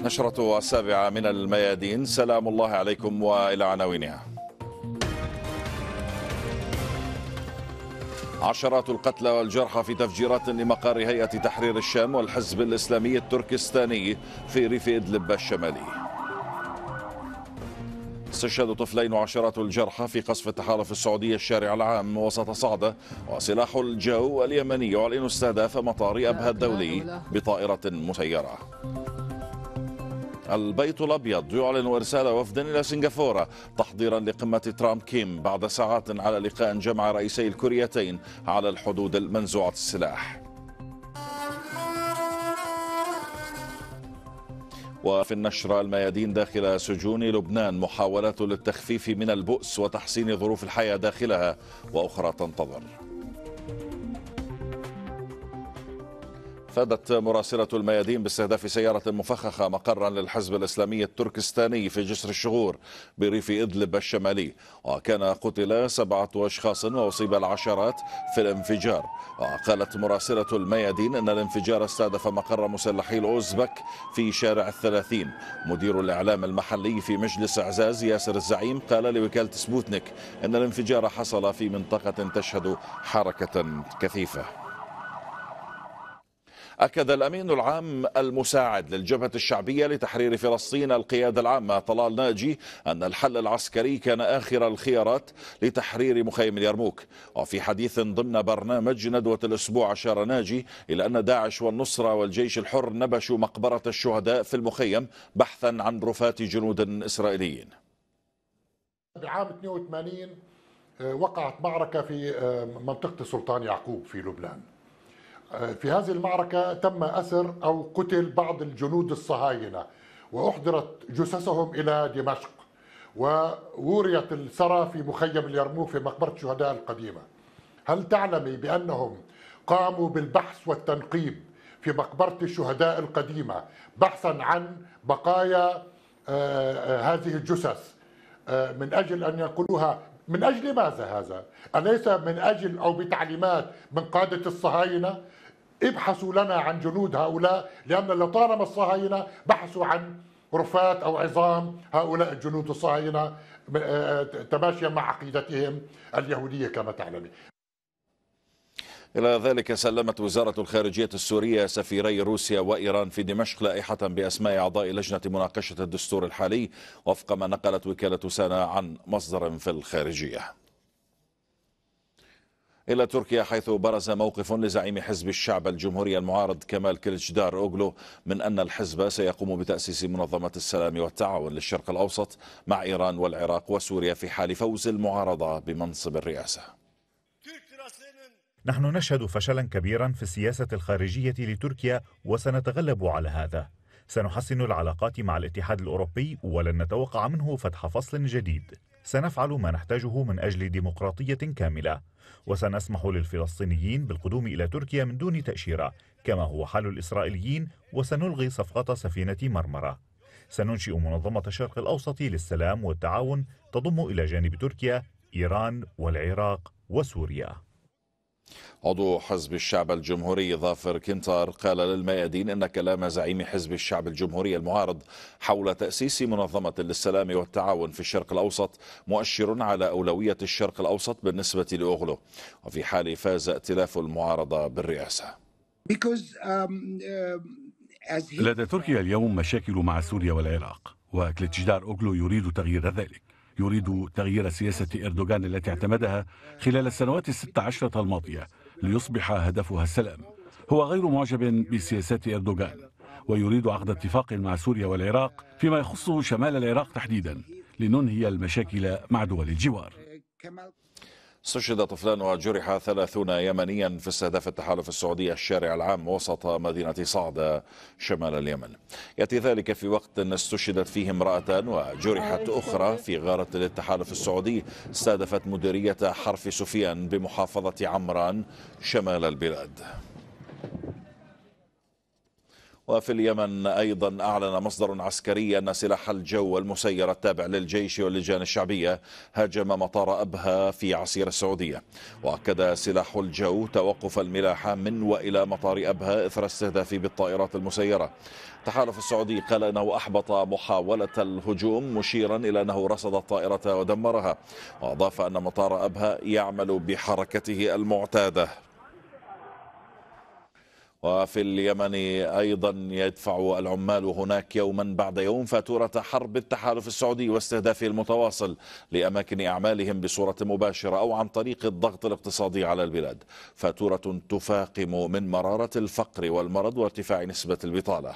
نشرة السابعة من الميادين سلام الله عليكم وإلى عناوينها عشرات القتلى والجرحى في تفجيرات لمقر هيئة تحرير الشام والحزب الإسلامي التركستاني في ريف إدلب الشمالي استشهاد طفلين وعشرات الجرحى في قصف التحالف السعودي الشارع العام وسط صعدة وسلاح الجو اليمني يعلن استهداف مطار أبها الدولي بطائرة مسيرة البيت الأبيض يعلن إرسال وفد إلى سنغافورة تحضيرا لقمة ترامب كيم بعد ساعات على لقاء جمع رئيسي الكوريتين على الحدود المنزوعة السلاح وفي النشرة الميادين داخل سجون لبنان محاولات للتخفيف من البؤس وتحسين ظروف الحياة داخلها وأخرى تنتظر افادت مراسله الميادين باستهداف سياره مفخخه مقرا للحزب الاسلامي التركستاني في جسر الشغور بريف ادلب الشمالي وكان قتل سبعه اشخاص واصيب العشرات في الانفجار وقالت مراسله الميادين ان الانفجار استهدف مقر مسلحي الاوزبك في شارع الثلاثين مدير الاعلام المحلي في مجلس اعزاز ياسر الزعيم قال لوكاله سبوتنيك ان الانفجار حصل في منطقه تشهد حركه كثيفه أكد الأمين العام المساعد للجبهة الشعبية لتحرير فلسطين القيادة العامة طلال ناجي أن الحل العسكري كان آخر الخيارات لتحرير مخيم اليرموك وفي حديث ضمن برنامج ندوة الأسبوع أشار ناجي إلى أن داعش والنصرة والجيش الحر نبشوا مقبرة الشهداء في المخيم بحثا عن رفات جنود إسرائيليين بالعام 82 آه، وقعت معركة في آه، منطقة السلطان يعقوب في لبنان في هذه المعركة تم أسر أو قتل بعض الجنود الصهاينة وأحضرت جثثهم إلى دمشق ووريت السرى في مخيم اليرموك في مقبرة الشهداء القديمة هل تعلمي بأنهم قاموا بالبحث والتنقيب في مقبرة الشهداء القديمة بحثا عن بقايا آه، آه، هذه الجثث آه، من أجل أن ينقلوها من أجل ماذا هذا؟ أليس من أجل أو بتعليمات من قادة الصهاينة ابحثوا لنا عن جنود هؤلاء لأن لطالما الصهاينة بحثوا عن رفات أو عظام هؤلاء الجنود الصهاينة آه، آه، تماشيا مع عقيدتهم اليهودية كما تعلمين إلى ذلك سلمت وزارة الخارجية السورية سفيري روسيا وإيران في دمشق لائحة بأسماء أعضاء لجنة مناقشة الدستور الحالي وفق ما نقلت وكالة سانا عن مصدر في الخارجية إلى تركيا حيث برز موقف لزعيم حزب الشعب الجمهوري المعارض كمال كليتشدار أوغلو من أن الحزب سيقوم بتأسيس منظمة السلام والتعاون للشرق الأوسط مع إيران والعراق وسوريا في حال فوز المعارضة بمنصب الرئاسة نحن نشهد فشلا كبيرا في السياسة الخارجية لتركيا وسنتغلب على هذا سنحسن العلاقات مع الاتحاد الأوروبي ولن نتوقع منه فتح فصل جديد سنفعل ما نحتاجه من أجل ديمقراطية كاملة وسنسمح للفلسطينيين بالقدوم إلى تركيا من دون تأشيرة كما هو حال الإسرائيليين وسنلغي صفقة سفينة مرمرة سننشئ منظمة الشرق الأوسط للسلام والتعاون تضم إلى جانب تركيا إيران والعراق وسوريا عضو حزب الشعب الجمهوري ظافر كنتار قال للميادين ان كلام زعيم حزب الشعب الجمهوري المعارض حول تاسيس منظمه للسلام والتعاون في الشرق الاوسط مؤشر على اولويه الشرق الاوسط بالنسبه لاوغلو وفي حال فاز ائتلاف المعارضه بالرئاسه. Um, uh, لدى تركيا اليوم مشاكل مع سوريا والعراق وكليتشدار اوغلو يريد تغيير ذلك. يريد تغيير سياسة إردوغان التي اعتمدها خلال السنوات الست عشرة الماضية ليصبح هدفها السلام هو غير معجب بسياسات إردوغان ويريد عقد اتفاق مع سوريا والعراق فيما يخص شمال العراق تحديدا لننهي المشاكل مع دول الجوار استشهد طفلان وجرح ثلاثون يمنيا في استهداف التحالف السعودي الشارع العام وسط مدينة صعدة شمال اليمن يأتي ذلك في وقت استشهدت فيه امرأة وجرحت آه، أخرى في غارة للتحالف السعودي استهدفت مديرية حرف سفيان بمحافظة عمران شمال البلاد وفي اليمن أيضا أعلن مصدر عسكري أن سلاح الجو المسير التابع للجيش واللجان الشعبية هاجم مطار أبها في عسير السعودية وأكد سلاح الجو توقف الملاحة من وإلى مطار أبها إثر استهداف بالطائرات المسيرة التحالف السعودي قال أنه أحبط محاولة الهجوم مشيرا إلى أنه رصد الطائرة ودمرها وأضاف أن مطار أبها يعمل بحركته المعتادة وفي اليمن أيضا يدفع العمال هناك يوما بعد يوم فاتورة حرب التحالف السعودي واستهدافه المتواصل لأماكن أعمالهم بصورة مباشرة أو عن طريق الضغط الاقتصادي على البلاد فاتورة تفاقم من مرارة الفقر والمرض وارتفاع نسبة البطالة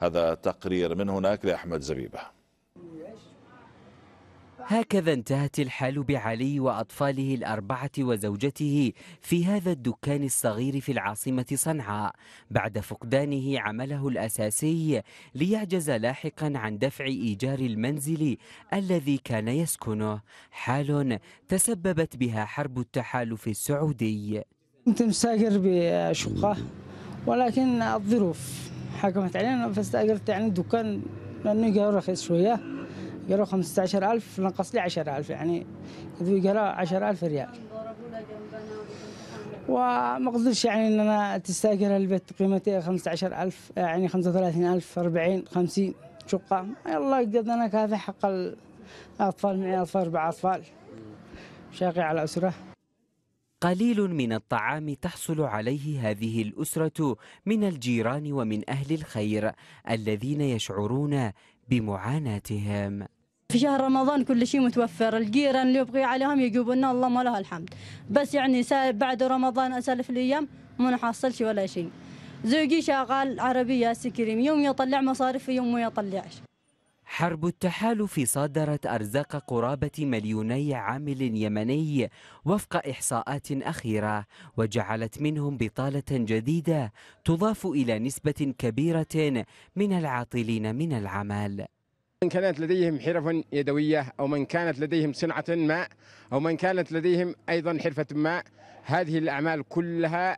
هذا تقرير من هناك لأحمد زبيبه هكذا انتهت الحال بعلي وأطفاله الأربعة وزوجته في هذا الدكان الصغير في العاصمة صنعاء بعد فقدانه عمله الأساسي ليعجز لاحقا عن دفع إيجار المنزل الذي كان يسكنه حال تسببت بها حرب التحالف السعودي كنت مستأجر بشقة ولكن الظروف حكمت علينا فاستأجرت يعني دكان لأنه رخيص شوية قالوا 15000 نقص لي 10000 يعني قالوا 10000 ريال وما قدرتش يعني ان انا تستاجر البيت قيمته 15000 يعني 35000 40 50 شقه يلا قد انا كافي حق الاطفال معي اطفال اربع اطفال شاقي على اسره قليل من الطعام تحصل عليه هذه الاسره من الجيران ومن اهل الخير الذين يشعرون بمعاناتهم في شهر رمضان كل شيء متوفر الجيران اللي يبغي عليهم يجيبون الله ما له الحمد بس يعني بعد رمضان اسالف الايام ما نحصلش ولا شيء زوجي شغال عربية سكريم يوم يطلع مصاريف يوم ما يطلعش حرب التحالف صادرت أرزاق قرابة مليوني عامل يمني وفق إحصاءات أخيرة وجعلت منهم بطالة جديدة تضاف إلى نسبة كبيرة من العاطلين من العمل من كانت لديهم حرف يدوية أو من كانت لديهم صنعة ما أو من كانت لديهم أيضا حرفة ما هذه الأعمال كلها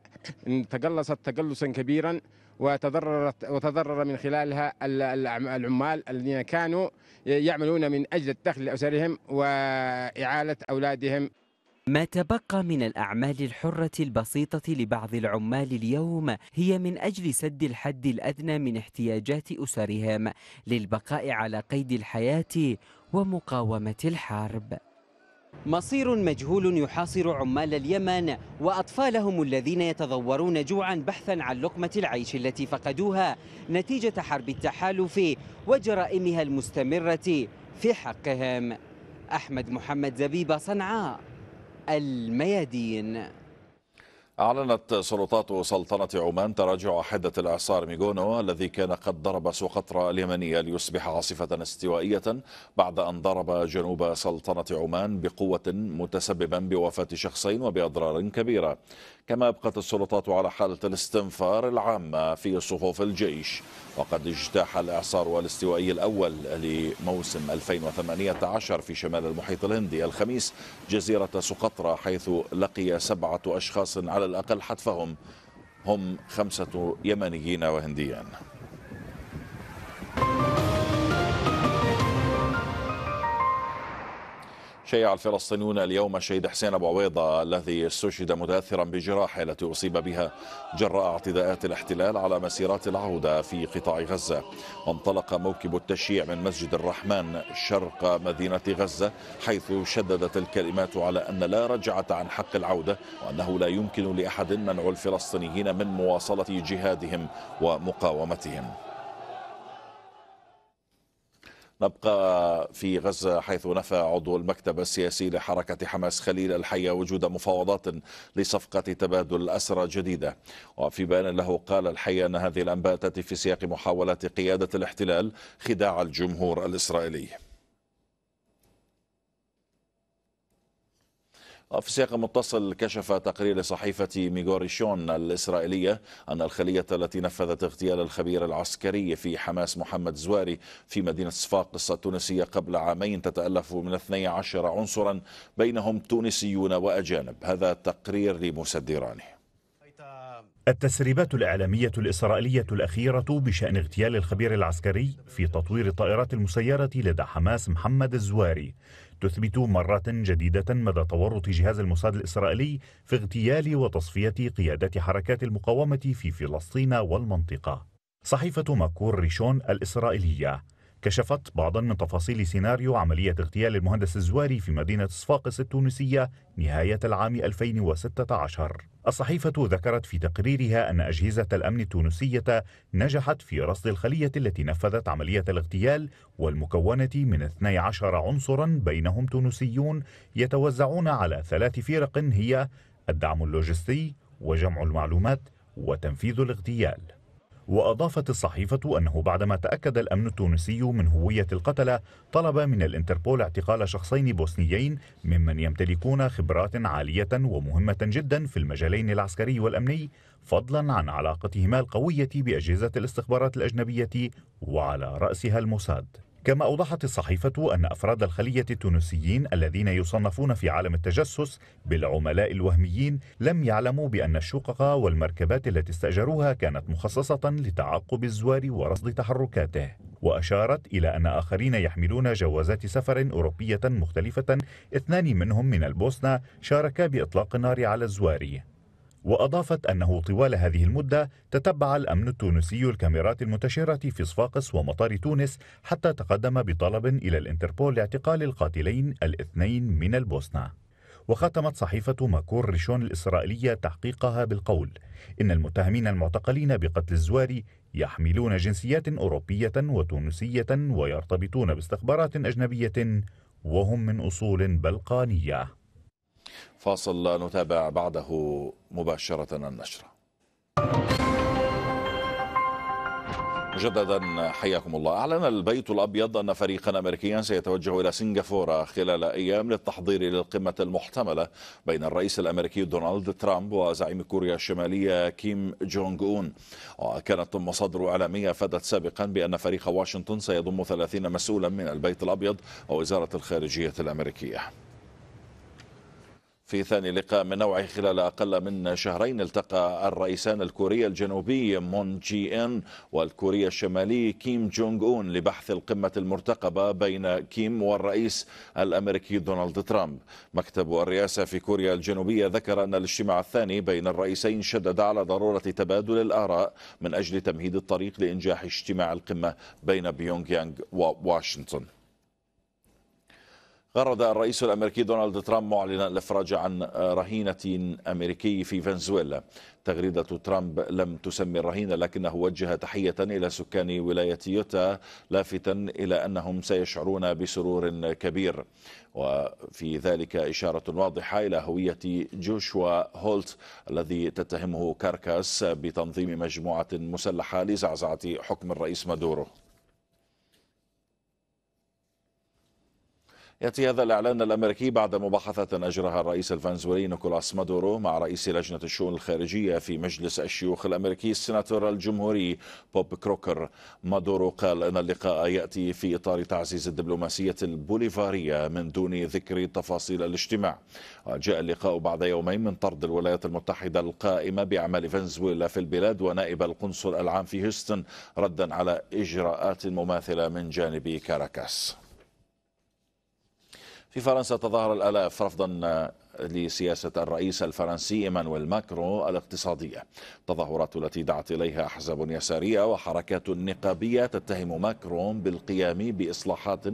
تقلصت تقلصا كبيرا وتضررت وتضرر من خلالها العمال الذين كانوا يعملون من أجل الدخل لأسرهم وإعالة أولادهم ما تبقى من الأعمال الحرة البسيطة لبعض العمال اليوم هي من أجل سد الحد الأدنى من احتياجات أسرهم للبقاء على قيد الحياة ومقاومة الحرب مصير مجهول يحاصر عمال اليمن وأطفالهم الذين يتضورون جوعا بحثا عن لقمة العيش التي فقدوها نتيجة حرب التحالف وجرائمها المستمرة في حقهم أحمد محمد زبيب صنعاء الميادين أعلنت سلطات سلطنة عمان تراجع حدة الإعصار ميغونو الذي كان قد ضرب سقطرى اليمنية ليصبح عاصفة استوائية بعد أن ضرب جنوب سلطنة عمان بقوة متسببا بوفاة شخصين وبأضرار كبيرة كما أبقت السلطات على حالة الاستنفار العامة في صفوف الجيش وقد اجتاح الإعصار الاستوائي الأول لموسم 2018 في شمال المحيط الهندي الخميس جزيرة سقطرى حيث لقي سبعة أشخاص على الأقل حتفهم هم خمسة يمنيين وهنديان شيع الفلسطينيون اليوم الشهيد حسين أبو عويضة الذي استشهد متأثرا بجراحة التي أصيب بها جراء اعتداءات الاحتلال على مسيرات العودة في قطاع غزة وانطلق موكب التشييع من مسجد الرحمن شرق مدينة غزة حيث شددت الكلمات على أن لا رجعة عن حق العودة وأنه لا يمكن لأحد منع الفلسطينيين من مواصلة جهادهم ومقاومتهم نبقى في غزة حيث نفى عضو المكتب السياسي لحركة حماس خليل الحية وجود مفاوضات لصفقة تبادل أسرى جديدة وفي بيان له قال الحي أن هذه الأنباء تأتي في سياق محاولات قيادة الاحتلال خداع الجمهور الإسرائيلي في سياق متصل كشف تقرير صحيفة ميغوريشون الإسرائيلية أن الخلية التي نفذت اغتيال الخبير العسكري في حماس محمد زواري في مدينة صفاقس التونسية قبل عامين تتألف من 12 عنصرا بينهم تونسيون وأجانب هذا التقرير لموسى الديراني التسريبات الإعلامية الإسرائيلية الأخيرة بشأن اغتيال الخبير العسكري في تطوير الطائرات المسيرة لدى حماس محمد الزواري تثبت مرة جديدة مدى تورط جهاز الموساد الإسرائيلي في اغتيال وتصفية قيادة حركات المقاومة في فلسطين والمنطقة صحيفة ماكور ريشون الإسرائيلية كشفت بعضا من تفاصيل سيناريو عملية اغتيال المهندس الزواري في مدينة صفاقس التونسية نهاية العام 2016 الصحيفة ذكرت في تقريرها أن أجهزة الأمن التونسية نجحت في رصد الخلية التي نفذت عملية الاغتيال والمكونة من 12 عنصرا بينهم تونسيون يتوزعون على ثلاث فرق هي الدعم اللوجستي وجمع المعلومات وتنفيذ الاغتيال وأضافت الصحيفة أنه بعدما تأكد الأمن التونسي من هوية القتلة طلب من الانتربول اعتقال شخصين بوسنيين ممن يمتلكون خبرات عالية ومهمة جدا في المجالين العسكري والأمني فضلا عن علاقتهما القوية بأجهزة الاستخبارات الأجنبية وعلى رأسها الموساد كما أوضحت الصحيفة أن أفراد الخلية التونسيين الذين يصنفون في عالم التجسس بالعملاء الوهميين لم يعلموا بأن الشقق والمركبات التي استأجروها كانت مخصصة لتعقب الزوار ورصد تحركاته وأشارت إلى أن آخرين يحملون جوازات سفر أوروبية مختلفة اثنان منهم من البوسنة شاركا بإطلاق النار على الزواري وأضافت أنه طوال هذه المدة تتبع الأمن التونسي الكاميرات المنتشرة في صفاقس ومطار تونس حتى تقدم بطلب إلى الانتربول لاعتقال القاتلين الاثنين من البوسنة وختمت صحيفة ماكور ريشون الإسرائيلية تحقيقها بالقول إن المتهمين المعتقلين بقتل الزواري يحملون جنسيات أوروبية وتونسية ويرتبطون باستخبارات أجنبية وهم من أصول بلقانية فاصل نتابع بعده مباشرة النشرة مجددا حياكم الله أعلن البيت الأبيض أن فريقا أمريكيا سيتوجه إلى سنغافورة خلال أيام للتحضير للقمة المحتملة بين الرئيس الأمريكي دونالد ترامب وزعيم كوريا الشمالية كيم جونج أون وكانت مصادر إعلامية أفادت سابقا بأن فريق واشنطن سيضم 30 مسؤولا من البيت الأبيض ووزارة الخارجية الأمريكية في ثاني لقاء من نوعه خلال أقل من شهرين التقى الرئيسان الكوري الجنوبي مون جي إن والكوري الشمالي كيم جونغ أون لبحث القمة المرتقبة بين كيم والرئيس الأمريكي دونالد ترامب مكتب الرئاسة في كوريا الجنوبية ذكر أن الاجتماع الثاني بين الرئيسين شدد على ضرورة تبادل الآراء من أجل تمهيد الطريق لإنجاح اجتماع القمة بين بيونغ يانغ وواشنطن غرد الرئيس الامريكي دونالد ترامب معلنا الافراج عن رهينه امريكي في فنزويلا. تغريده ترامب لم تسمي الرهينه لكنه وجه تحيه الى سكان ولايه يوتا لافتا الى انهم سيشعرون بسرور كبير. وفي ذلك اشاره واضحه الى هويه جوشوا هولت الذي تتهمه كاركاس بتنظيم مجموعه مسلحه لزعزعه حكم الرئيس مادورو. يأتي هذا الإعلان الأمريكي بعد مباحثة أجراها الرئيس الفنزويلي نيكولاس مادورو مع رئيس لجنة الشؤون الخارجية في مجلس الشيوخ الأمريكي السناتور الجمهوري بوب كروكر مادورو قال أن اللقاء يأتي في إطار تعزيز الدبلوماسية البوليفارية من دون ذكر تفاصيل الاجتماع جاء اللقاء بعد يومين من طرد الولايات المتحدة القائمة بأعمال فنزويلا في البلاد ونائب القنصل العام في هيوستن ردا على إجراءات مماثلة من جانب كاراكاس في فرنسا تظاهر الآلاف رفضا آه، لسياسة الرئيس الفرنسي إيمانويل ماكرون الاقتصادية التظاهرات التي دعت إليها أحزاب يسارية وحركات نقابية تتهم ماكرون بالقيام بإصلاحات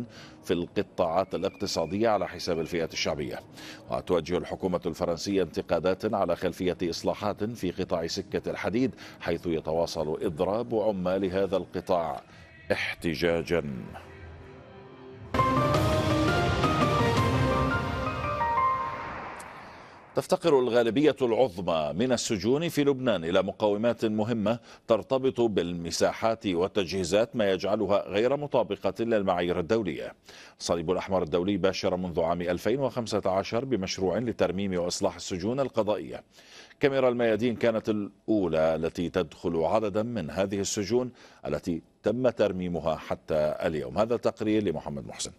في القطاعات الاقتصادية على حساب الفئات الشعبية وتوجه الحكومة الفرنسية انتقادات على خلفية إصلاحات في قطاع سكة الحديد حيث يتواصل إضراب عمال هذا القطاع احتجاجاً تفتقر الغالبية العظمى من السجون في لبنان إلى مقاومات مهمة ترتبط بالمساحات والتجهيزات ما يجعلها غير مطابقة للمعايير الدولية الصليب الأحمر الدولي باشر منذ عام 2015 بمشروع لترميم وإصلاح السجون القضائية كاميرا الميادين كانت الأولى التي تدخل عددا من هذه السجون التي تم ترميمها حتى اليوم هذا تقرير لمحمد محسن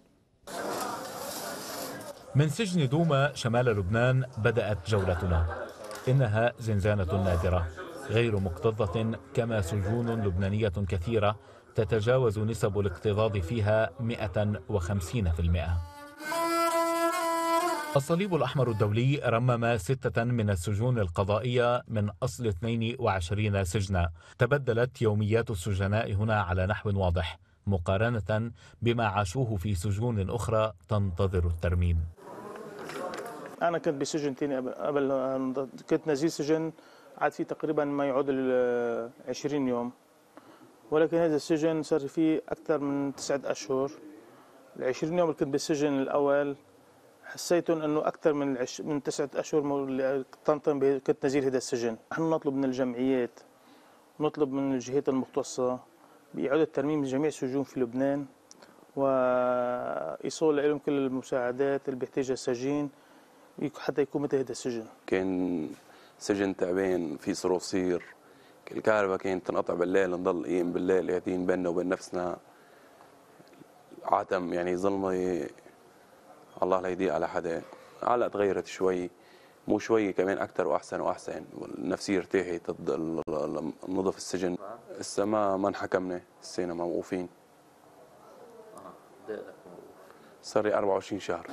من سجن دوما شمال لبنان بدأت جولتنا إنها زنزانة نادرة غير مكتظة كما سجون لبنانية كثيرة تتجاوز نسب الاكتظاظ فيها 150% الصليب الأحمر الدولي رمم ستة من السجون القضائية من أصل 22 سجنا تبدلت يوميات السجناء هنا على نحو واضح مقارنة بما عاشوه في سجون أخرى تنتظر الترميم انا كنت بسجن تاني قبل كنت نزيل سجن عاد فيه تقريبا ما ال 20 يوم ولكن هذا السجن صار فيه اكثر من تسعة اشهر ال 20 يوم اللي كنت بالسجن الاول حسيتهم انه اكثر من العش... من تسعة اشهر اللي طنطن به... كنت نزيل هذا السجن، نحن نطلب من الجمعيات نطلب من الجهات المختصه باعاده ترميم جميع السجون في لبنان وايصال لهم كل المساعدات اللي بيحتاجها السجين حتى يكون متى السجن كان سجن تعبان في صير الكهرباء كانت تنقطع بالليل نضل قايم بالليل قاعدين بيننا وبين نفسنا عتم يعني ظلمة الله لا يضيق على حدا على تغيرت شوي مو شوي كمان اكثر واحسن واحسن والنفسيه ارتاحت نظف السجن هسه ما ما انحكمنا السينا موقوفين صار لي 24 شهر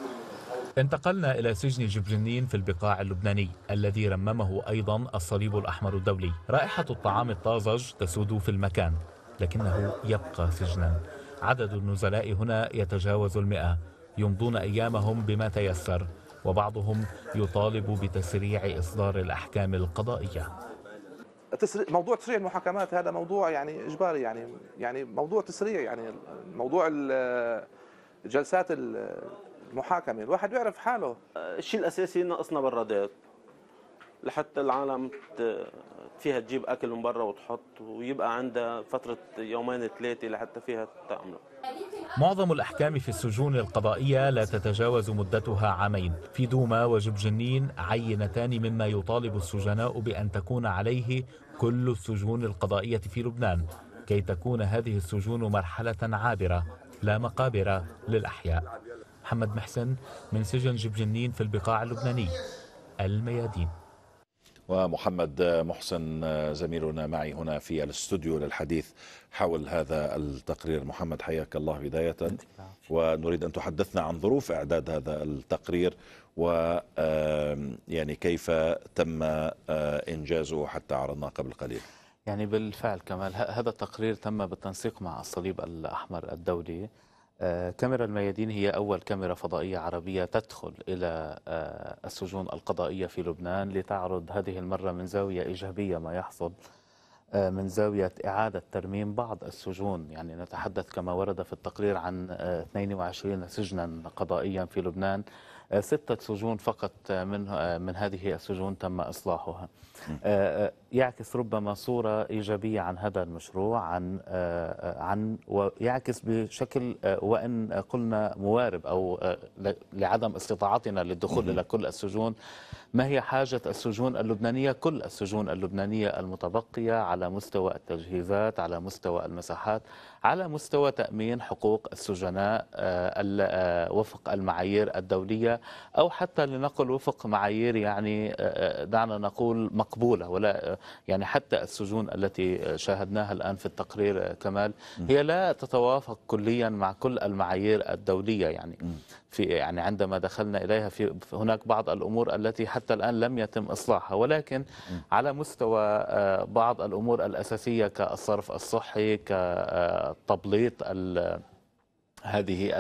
انتقلنا إلى سجن جبرنين في البقاع اللبناني الذي رممه أيضا الصليب الأحمر الدولي رائحة الطعام الطازج تسود في المكان لكنه يبقى سجنا عدد النزلاء هنا يتجاوز المئة يمضون أيامهم بما تيسر وبعضهم يطالب بتسريع إصدار الأحكام القضائية موضوع تسريع المحاكمات هذا موضوع يعني اجباري يعني يعني موضوع تسريع يعني موضوع جلسات محاكمه الواحد يعرف حاله الشيء الاساسي ناقصنا برادات لحتى العالم فيها تجيب اكل من برا وتحط ويبقى عندها فتره يومين ثلاثه لحتى فيها تعمله معظم الأحكام في السجون القضائية لا تتجاوز مدتها عامين في دوما وجب جنين عينتان مما يطالب السجناء بأن تكون عليه كل السجون القضائية في لبنان كي تكون هذه السجون مرحلة عابرة لا مقابر للأحياء محمد محسن من سجن جب جنين في البقاع اللبناني الميادين ومحمد محسن زميلنا معي هنا في الاستوديو للحديث حول هذا التقرير محمد حياك الله بداية ونريد أن تحدثنا عن ظروف إعداد هذا التقرير و يعني كيف تم آه، إنجازه حتى عرضناه قبل قليل يعني بالفعل كمال هذا التقرير تم بالتنسيق مع الصليب الأحمر الدولي آه، كاميرا الميادين هي أول كاميرا فضائية عربية تدخل إلى آه، السجون القضائية في لبنان لتعرض هذه المرة من زاوية إيجابية ما يحصل آه، من زاوية إعادة ترميم بعض السجون يعني نتحدث كما ورد في التقرير عن 22 سجنا قضائيا في لبنان ستة سجون فقط من من هذه السجون تم إصلاحها يعكس ربما صورة إيجابية عن هذا المشروع عن آه، آه، عن ويعكس بشكل آه، وإن قلنا موارب أو لعدم استطاعتنا للدخول إلى كل السجون ما هي حاجة السجون اللبنانية كل السجون اللبنانية المتبقية على مستوى التجهيزات على مستوى المساحات على مستوى تأمين حقوق السجناء وفق المعايير الدولية أو حتى لنقل وفق معايير يعني دعنا نقول مقبولة ولا يعني حتى السجون التي شاهدناها الآن في التقرير آه، كمال هي لا تتوافق كليا مع كل المعايير الدولية يعني في يعني عندما دخلنا إليها في هناك بعض الأمور التي حتى الآن لم يتم إصلاحها ولكن على مستوى آه، بعض الأمور الأساسية كالصرف الصحي كتبليط آه، هذه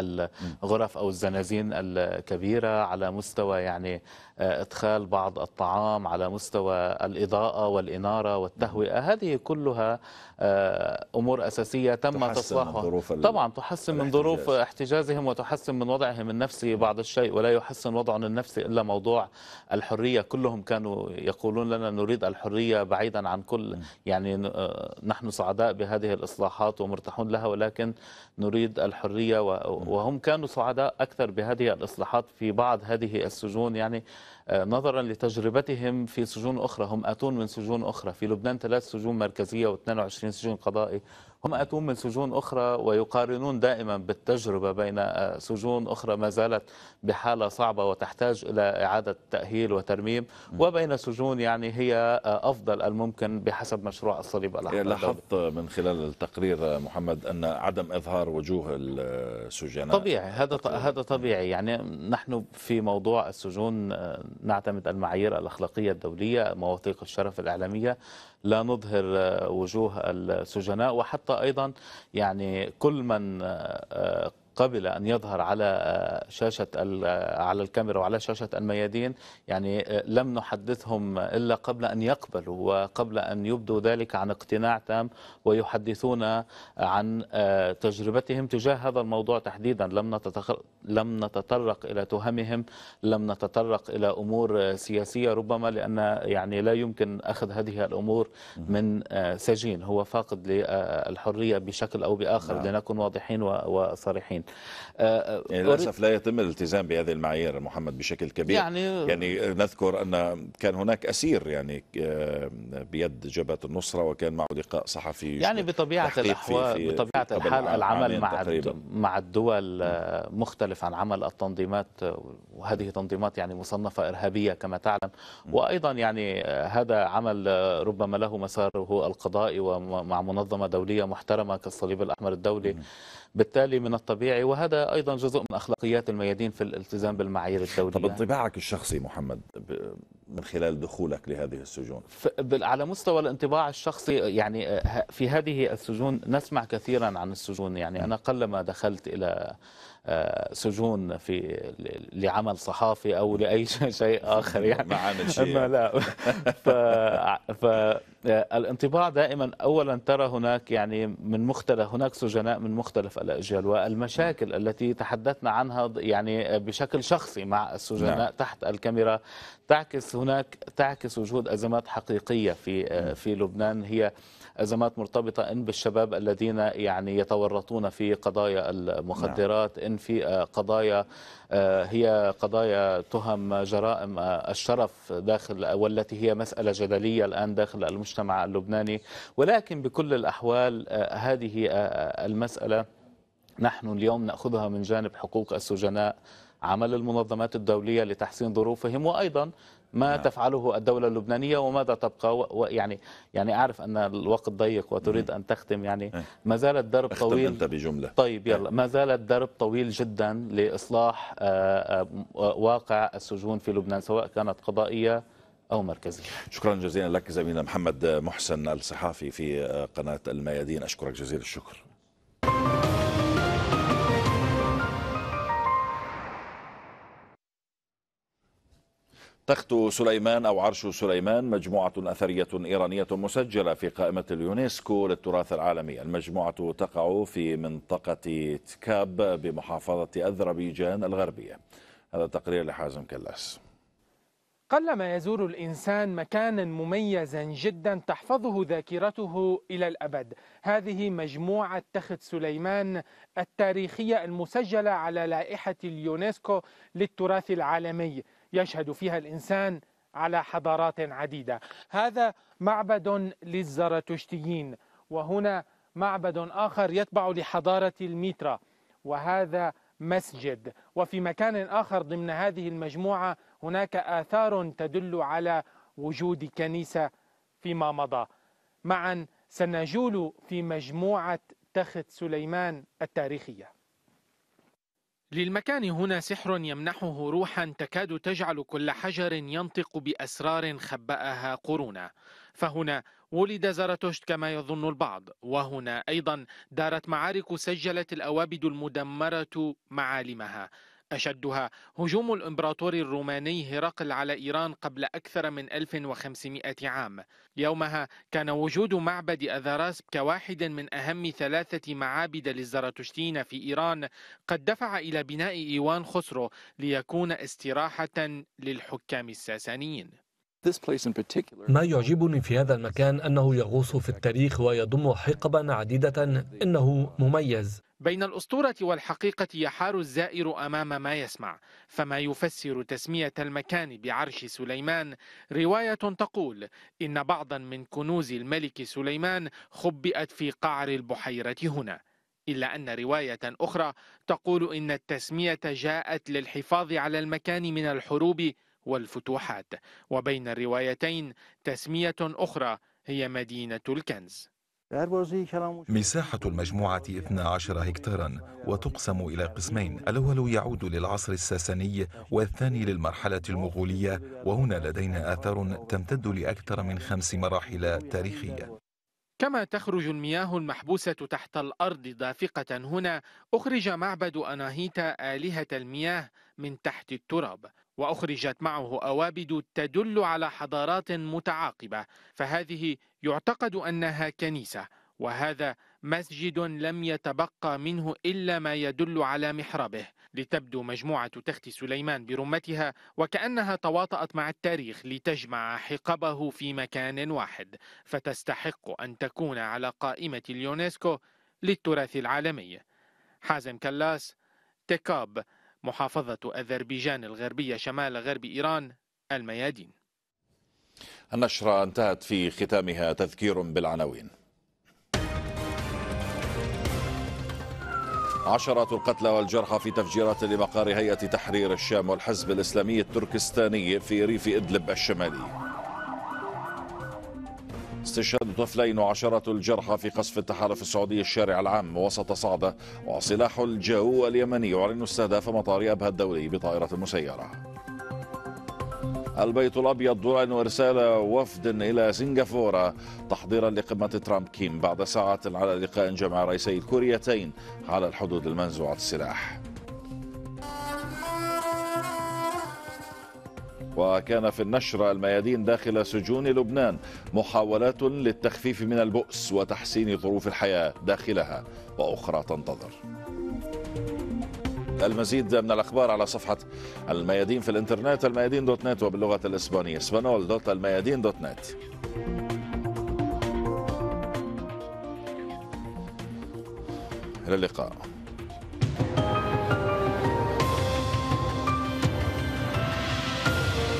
الغرف أو الزنازين الكبيرة على مستوى يعني آه، إدخال بعض الطعام على مستوى الإضاءة والإنارة والتهوئة هذه كلها آه، أمور أساسية تم تصليحها طبعا تحسن من ظروف احتجازهم وتحسن من وضعهم النفسي بعض الشيء ولا يحسن وضعهم النفسي إلا موضوع الحرية كلهم كانوا يقولون لنا نريد الحرية بعيدا عن كل يعني آه، نحن سعداء بهذه الإصلاحات ومرتاحون لها ولكن نريد الحرية وهم كانوا سعداء أكثر بهذه الإصلاحات في بعض هذه السجون يعني آه، نظرا لتجربتهم في سجون أخرى هم آتون من سجون أخرى في لبنان ثلاث سجون مركزية و22 سجن قضائي هم أتوا من سجون أخرى ويقارنون دائما بالتجربة بين آه، سجون أخرى ما زالت بحالة صعبة وتحتاج إلى إعادة تأهيل وترميم وبين سجون يعني هي آه، أفضل الممكن بحسب مشروع الصليب الأحمر إيه، لاحظت من خلال التقرير آه، محمد أن عدم إظهار وجوه السجناء طبيعي هذا هذا طبيعي يعني نحن في موضوع السجون نعتمد المعايير الأخلاقية الدولية مواثيق الشرف الإعلامية لا نظهر آه، وجوه السجناء وحتى أيضا يعني كل من آه، آه، قبل أن يظهر على آه، شاشة آه، على الكاميرا وعلى شاشة الميادين يعني آه، لم نحدثهم إلا قبل أن يقبلوا وقبل أن يبدوا ذلك عن اقتناع تام ويحدثون عن تجربتهم تجاه هذا الموضوع تحديدا لم لم نتطرق إلى تهمهم لم نتطرق إلى أمور سياسية ربما لأن يعني لا يمكن أخذ هذه الأمور من سجين هو فاقد للحرية بشكل أو بآخر نعم. لنكن واضحين وصريحين آه، آه، يعني للاسف لا يتم الالتزام بهذه المعايير محمد بشكل كبير يعني, آه، يعني نذكر ان كان هناك اسير يعني بيد جبهه النصره وكان معه لقاء صحفي يعني بطبيعه الاحوال في في بطبيعه الحال العمل مع تقريبا. مع الدول نعم. مختلف عن عمل التنظيمات وهذه تنظيمات يعني مصنفه ارهابيه كما تعلم نعم. وايضا يعني هذا عمل ربما له مساره القضائي ومع منظمه دوليه محترمه كالصليب الاحمر الدولي نعم. بالتالي من الطبيعي الطبيعي وهذا أيضا جزء من أخلاقيات الميادين في الالتزام بالمعايير الدولية طب انطباعك الشخصي محمد من خلال دخولك لهذه السجون على مستوى الانطباع الشخصي يعني آه، في هذه السجون نسمع كثيرا عن السجون يعني أنا قلما دخلت إلى آه، سجون في لعمل صحافي أو لأي شيء آخر يعني معامل شيء أما لا ف... فالانطباع دائما أولا ترى هناك يعني من مختلف هناك سجناء من مختلف الأجيال والمشاكل التي تحدثنا عنها يعني آه، بشكل شخصي مع السجناء نعم. تحت الكاميرا تعكس هناك تعكس وجود ازمات حقيقيه في آه، في لبنان هي ازمات مرتبطه ان بالشباب الذين يعني يتورطون في قضايا المخدرات نعم. ان في آه، قضايا آه، هي قضايا تهم جرائم الشرف داخل والتي هي مساله جدليه الان داخل المجتمع اللبناني ولكن بكل الاحوال هذه المساله نحن اليوم ناخذها من جانب حقوق السجناء عمل المنظمات الدولية لتحسين ظروفهم وأيضا ما نعم. تفعله الدولة اللبنانية وماذا تبقى ويعني يعني أعرف أن الوقت ضيق وتريد أن تختم يعني إيه. ما زال الدرب طويل أنت بجملة طيب يلا إيه. ما زال الدرب طويل جدا لإصلاح آه، آه، آه، واقع السجون في لبنان سواء كانت قضائية أو مركزي شكرا جزيلا لك زميلنا محمد محسن الصحافي في قناة الميادين أشكرك جزيل الشكر تخت سليمان أو عرش سليمان مجموعة أثرية إيرانية مسجلة في قائمة اليونسكو للتراث العالمي المجموعة تقع في منطقة تكاب بمحافظة أذربيجان الغربية هذا تقرير لحازم كلاس قلما يزور الإنسان مكانا مميزا جدا تحفظه ذاكرته إلى الأبد هذه مجموعة تخت سليمان التاريخية المسجلة على لائحة اليونسكو للتراث العالمي يشهد فيها الإنسان على حضارات عديدة هذا معبد للزرتشتيين وهنا معبد آخر يتبع لحضارة الميترا وهذا مسجد وفي مكان آخر ضمن هذه المجموعة هناك آثار تدل على وجود كنيسة فيما مضى معا سنجول في مجموعة تخت سليمان التاريخية للمكان هنا سحر يمنحه روحا تكاد تجعل كل حجر ينطق بأسرار خبأها قرونا فهنا ولد زرتشت كما يظن البعض وهنا أيضا دارت معارك سجلت الأوابد المدمرة معالمها أشدها هجوم الإمبراطور الروماني هرقل على إيران قبل أكثر من 1500 عام يومها كان وجود معبد أذاراسب كواحد من أهم ثلاثة معابد للزرتشتين في إيران قد دفع إلى بناء إيوان خسرو ليكون استراحة للحكام الساسانيين ما يعجبني في هذا المكان أنه يغوص في التاريخ ويضم حقبا عديدة إنه مميز بين الأسطورة والحقيقة يحار الزائر أمام ما يسمع فما يفسر تسمية المكان بعرش سليمان رواية تقول إن بعضا من كنوز الملك سليمان خبئت في قعر البحيرة هنا إلا أن رواية أخرى تقول إن التسمية جاءت للحفاظ على المكان من الحروب والفتوحات وبين الروايتين تسمية أخرى هي مدينة الكنز مساحة المجموعة 12 هكتارا وتقسم إلى قسمين الأول يعود للعصر الساساني والثاني للمرحلة المغولية وهنا لدينا آثار تمتد لأكثر من خمس مراحل تاريخية كما تخرج المياه المحبوسة تحت الأرض دافقة هنا أخرج معبد أناهيتا آلهة المياه من تحت التراب وأخرجت معه أوابد تدل على حضارات متعاقبة فهذه يعتقد أنها كنيسة وهذا مسجد لم يتبقى منه إلا ما يدل على محرابه لتبدو مجموعة تخت سليمان برمتها وكأنها تواطأت مع التاريخ لتجمع حقبه في مكان واحد فتستحق أن تكون على قائمة اليونسكو للتراث العالمي حازم كلاس تكاب محافظة أذربيجان الغربية شمال غرب إيران الميادين النشرة انتهت في ختامها تذكير بالعناوين عشرات القتلى والجرحى في تفجيرات لمقار هيئة تحرير الشام والحزب الإسلامي التركستاني في ريف إدلب الشمالي استشهاد طفلين وعشرة الجرحى في قصف التحالف السعودي الشارع العام وسط صعدة وسلاح الجو اليمني يعلن استهداف مطار أبها الدولي بطائرة مسيرة البيت الأبيض يعلن إرسال وفد إلى سنغافورة تحضيرا لقمة ترامب كيم بعد ساعات على لقاء جمع رئيسي الكوريتين على الحدود المنزوعة السلاح وكان في النشر الميادين داخل سجون لبنان محاولات للتخفيف من البؤس وتحسين ظروف الحياة داخلها وأخرى تنتظر المزيد من الأخبار على صفحة الميادين في الإنترنت الميادين دوت نت وباللغة الإسبانية اسبانول دوت الميادين دوت نت إلى اللقاء